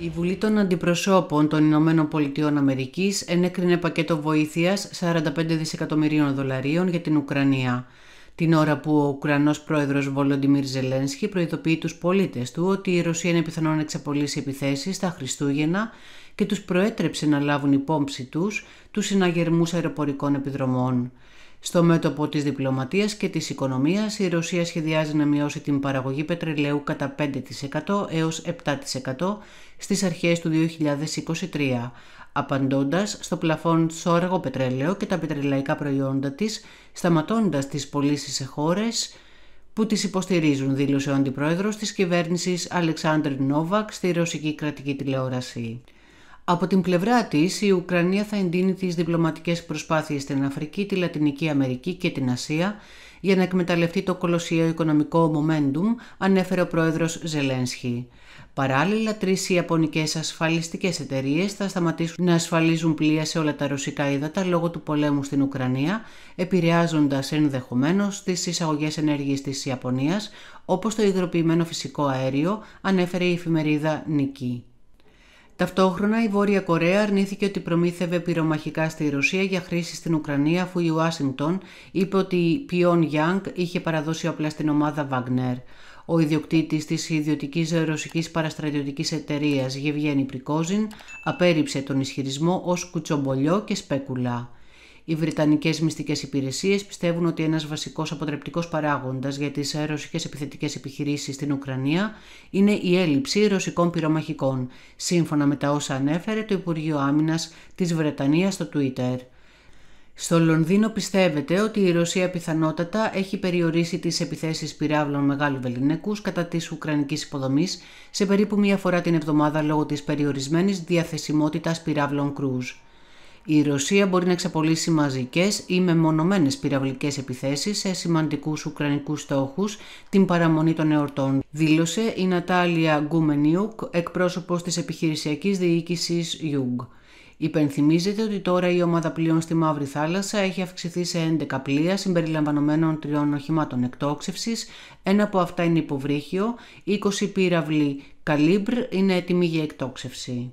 Η Βουλή των Αντιπροσώπων των Ηνωμένων Πολιτειών Αμερικής ενέκρινε πακέτο βοήθειας 45 δισεκατομμυρίων δολαρίων για την Ουκρανία. Την ώρα που ο Ουκρανός πρόεδρος Βολοντιμίρ Ζελένσκι προειδοποιεί τους πολίτες του ότι η Ρωσία είναι πιθανό να εξαπολύσει επιθέσεις τα Χριστούγεννα και τους προέτρεψε να λάβουν υπόψη τους τους συναγερμούς αεροπορικών επιδρομών. Στο μέτωπο της διπλωματίας και της οικονομίας, η Ρωσία σχεδιάζει να μειώσει την παραγωγή πετρελαίου κατά 5% έως 7% στις αρχές του 2023, απαντώντας στο πλαφόν στο πετρέλαιο και τα πετρελαϊκά προϊόντα της, σταματώντας τις πωλήσεις σε χώρες που τις υποστηρίζουν, δήλωσε ο αντιπρόεδρος της κυβέρνησης Αλεξάνδρ Νόβακ στη ρωσική κρατική τηλεόραση. Από την πλευρά της, η Ουκρανία θα εντείνει τις διπλωματικές προσπάθειες στην Αφρική, τη Λατινική Αμερική και την Ασία για να εκμεταλλευτεί το κολοσσιαίο οικονομικό momentum, ανέφερε ο πρόεδρος Ζελένσκι. Παράλληλα, τρεις Ιαπωνικές ασφαλιστικές εταιρείες θα σταματήσουν να ασφαλίζουν πλοία σε όλα τα ρωσικά ύδατα λόγω του πολέμου στην Ουκρανία, επηρεάζοντας ενδεχομένως τις εισαγωγές ενέργειας της Ιαπωνίας, όπως το υδροποιημένο φυσικό αέριο, ανέφερε η εφημερίδα Νική. Ταυτόχρονα, η Βόρεια Κορέα αρνήθηκε ότι προμήθευε πυρομαχικά στη Ρωσία για χρήση στην Ουκρανία, αφού η Ουάσιγκτον είπε ότι η Πιόν Γιάνγκ είχε παραδώσει απλά στην ομάδα Βαγνέρ. Ο ιδιοκτήτης της ιδιωτικής ρωσικής παραστρατιωτικής εταιρείας Γευγένη Πρικόζιν απέρριψε τον ισχυρισμό ως κουτσομπολιό και σπέκουλα. Οι Βρετανικές μυστικές υπηρεσίες πιστεύουν ότι ένας βασικός αποτρεπτικός παράγοντας για τις ρωσικές επιθετικές επιχειρήσεις στην Ουκρανία είναι η έλλειψη ρωσικών πυρομαχικών, σύμφωνα με τα όσα ανέφερε το Υπουργείο Άμυνας της Βρετανίας στο Twitter. Στο Λονδίνο πιστεύεται ότι η Ρωσία πιθανότατα έχει περιορίσει τις επιθέσεις πυράβλων μεγάλου βεληνέκους κατά της Ουκρανικής υποδομής σε περίπου μία φορά την εβδομάδα λόγω της περιορισμένης διαθεσιμότητας πυράβλων κρούζ. Η Ρωσία μπορεί να εξαπολύσει μαζικές ή μεμονωμένες πυραυλικές επιθέσεις σε σημαντικούς οκρανικού στόχους την παραμονή των εορτών. Δήλωσε η Νατάλια επιθεσει εκπρόσωπος σημαντικου επιχειρησιακής στοχου την Ιούγκ. Υπενθυμίζεται ότι τώρα η ναταλια γκουμενιουκ εκπροσωπος τη επιχειρησιακή διοίκηση ιουγκ πλοίων στη Μαύρη Θάλασσα έχει αυξηθεί σε 11 πλοία συμπεριλαμβανομένων τριών οχημάτων εκτόξευσης, ένα από αυτά είναι υποβρύχιο, 20 πύραυλοι καλύμπρ είναι έτοιμοι για εκτόξευση.